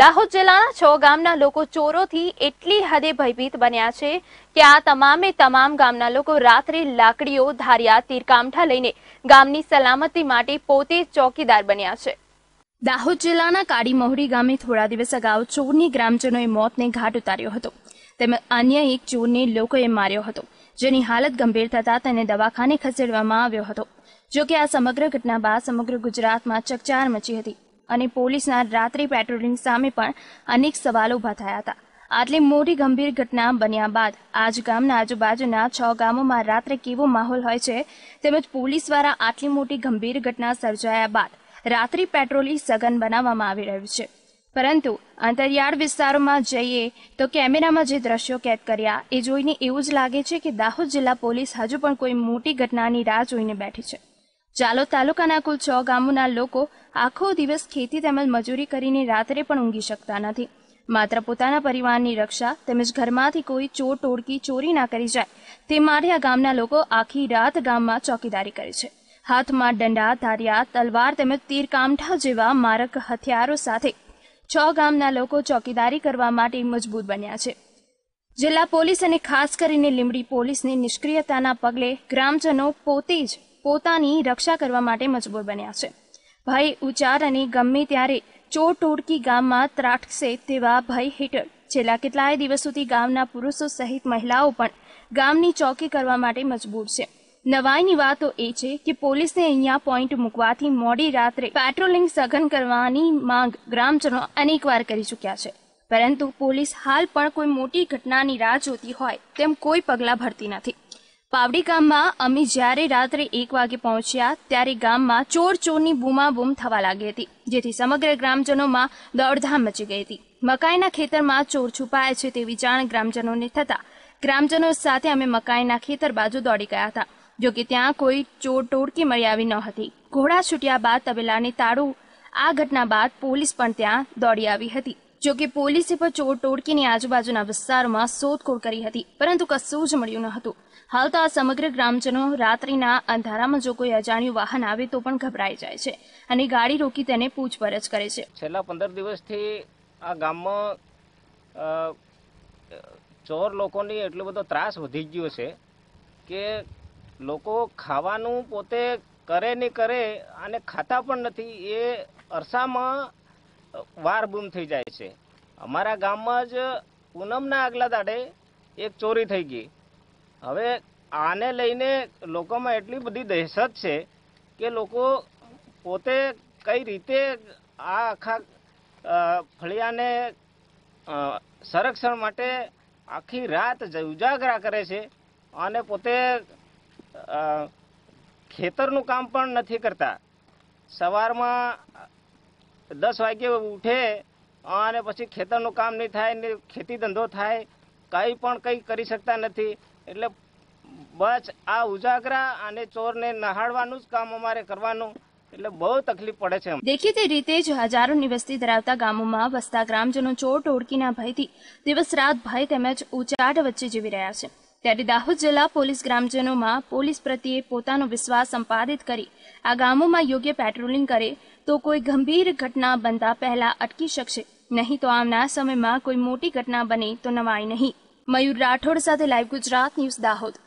દાહોદ જિલ્લાના છ ગામના લોકો ચોરોથી એટલી હદે ભયભીત બન્યા છે કે આ તમામે તમામ ગામના લોકો રાત્રે લાકડીઓ ધાર્યા તીરકામઠા લઈને ગામની સલામતી માટે પોતે ચોકીદાર બન્યા છે દાહોદ જિલ્લાના કાળીમોહરી ગામે થોડા દિવસ અગાઉ ચોરની ગ્રામજનોએ મોતને ઘાટ ઉતાર્યો હતો તેમજ અન્ય એક ચોરને લોકોએ માર્યો હતો જેની હાલત ગંભીર થતા તેને દવાખાને ખસેડવામાં આવ્યો હતો જોકે આ સમગ્ર ઘટના બાદ સમગ્ર ગુજરાતમાં ચકચાર મચી હતી અને પોલીસના રાત્રિ પેટ્રોલિંગ સામે પણ અનેક સવાલો ઉભા થયા હતા આટલી મોટી ગંભીર ઘટના બન્યા બાદ આજ ગામના આજુબાજુના છ ગામોમાં રાત્રે કેવો માહોલ હોય છે તેમજ પોલીસ દ્વારા આટલી મોટી ગંભીર ઘટના સર્જાયા બાદ રાત્રિ પેટ્રોલિંગ સઘન બનાવવામાં આવી રહ્યું છે પરંતુ અંતરિયાળ વિસ્તારોમાં જઈએ તો કેમેરામાં જે દ્રશ્યો કેદ કર્યા એ જોઈને એવું જ લાગે છે કે દાહોદ જિલ્લા પોલીસ હજુ પણ કોઈ મોટી ઘટનાની રાહ જોઈને બેઠી છે ચાલો તાલુકાના કુલ છ ગામોના લોકો આખો દિવસ ખેતી તેમજ મજૂરી કરીને રાત્રે પણ ઊંઘી શકતા નથી માત્ર પોતાના પરિવારની રક્ષા તેમજ ઘરમાંથી કોઈ ચોર ટોળકી ચોરી ના કરી જાય તે માટે આ ગામના લોકો આખી રાત ગામમાં ચોકીદારી કરે છે હાથમાં દંડા ધારિયા તલવાર તેમજ તીર કામઠા જેવા મારક હથિયારો સાથે છ ગામના લોકો ચોકીદારી કરવા માટે મજબૂત બન્યા છે જિલ્લા પોલીસ અને ખાસ કરીને લીમડી પોલીસની નિષ્ક્રિયતાના પગલે ગ્રામજનો પોતે જ પોતાની રક્ષા કરવા માટે મજબૂર બન્યા છે ભય ઉચાર અને ગમે ત્યારે ચોર ટોડકી ગામમાં ત્રાટકશે તેવા ભય હેઠળ છેલ્લા કેટલાય દિવસ સુધી ગામના પુરુષો સહિત મહિલાઓ પણ ગામની ચોકી કરવા માટે મજબૂર છે નવાઈની વાતો એ છે કે પોલીસને અહીંયા પોઈન્ટ મૂકવાથી મોડી રાત્રે પેટ્રોલિંગ સઘન કરવાની માંગ ગ્રામજનો અનેકવાર કરી ચૂક્યા છે પરંતુ પોલીસ હાલ પણ કોઈ મોટી ઘટનાની રાહ જોતી હોય તેમ કોઈ પગલાં ભરતી નથી પાવડી ગામમાં અમે જ્યારે રાત્રે એક વાગે પહોંચ્યા ત્યારે ગામમાં ચોર ચોરની બૂમાબૂમ થવા લાગી હતી જેથી સમગ્ર ગ્રામજનોમાં દોડધામ મચી ગઈ હતી મકાઈના ખેતરમાં ચોર છુપાય છે તેવી જાણ ગ્રામજનોને થતા ગ્રામજનો સાથે અમે મકાઈના ખેતર બાજુ દોડી ગયા હતા જોકે ત્યાં કોઈ ચોર ટોળકી મળી આવી ન હતી ઘોડા છૂટ્યા બાદ તબેલાને તાળું આ ઘટના બાદ પોલીસ પણ ત્યાં દોડી આવી હતી જોકે પોલીસે પણ ચોર ટોળકીની આજુબાજુના વિસ્તારમાં શોધખોળ કરી હતી પરંતુ કશું જ મળ્યું ન હતું હાલ તો આ સમગ્ર ગ્રામજનો રાત્રિના અંધારામાં જો કોઈ અજાણ્યું વાહન આવે તો પણ ગભરાઈ જાય છે અને ગાડી રોકી તેને પૂછપરછ કરે છે છેલ્લા પંદર દિવસથી આ ગામમાં ચોર લોકોની એટલો બધો ત્રાસ વધી ગયો છે કે લોકો ખાવાનું પોતે કરે ને કરે અને ખાતા પણ નથી એ અરસામાં વાર બૂમ થઈ જાય છે અમારા ગામમાં જ પૂનમના આગલા દાડે એક ચોરી થઈ ગઈ હવે આને લઈને લોકોમાં એટલી બધી દહેશત છે કે લોકો પોતે કઈ રીતે આ આખા ફળિયાને સંરક્ષણ માટે આખી રાત ઉજાગરા કરે છે અને પોતે ખેતરનું કામ પણ નથી કરતા સવારમાં દસ વાગે ઉઠે અને પછી ખેતરનું કામ નહીં થાય ને ખેતી ધંધો થાય કંઈ પણ કંઈ કરી શકતા નથી એટલે બસ આ ઉજાગરા અને ચોરને નહાડવાનું જ કામ અમારે કરવાનું એટલે બહુ તકલીફ પડે છે દેખી તે રીતે જ હજારોની વસ્તી ધરાવતા ગામોમાં વસતા ગ્રામજનો ચોર ટોળકીના ભયથી દિવસ રાત ભય તેમજ ઉચાટ વચ્ચે જીવી રહ્યા છે ત્યારે દાહોદ જિલ્લા પોલીસ ગ્રામજનોમાં પોલીસ પ્રત્યે પોતાનો વિશ્વાસ સંપાદિત કરી આ ગામોમાં યોગ્ય પેટ્રોલિંગ કરે તો કોઈ ગંભીર ઘટના બનતા પહેલા અટકી શકશે નહીં તો આમના સમયમાં કોઈ મોટી ઘટના બને તો નવાય નહીં મયુર રાઠોડ સાથે લાઈવ ગુજરાત ન્યૂઝ દાહોદ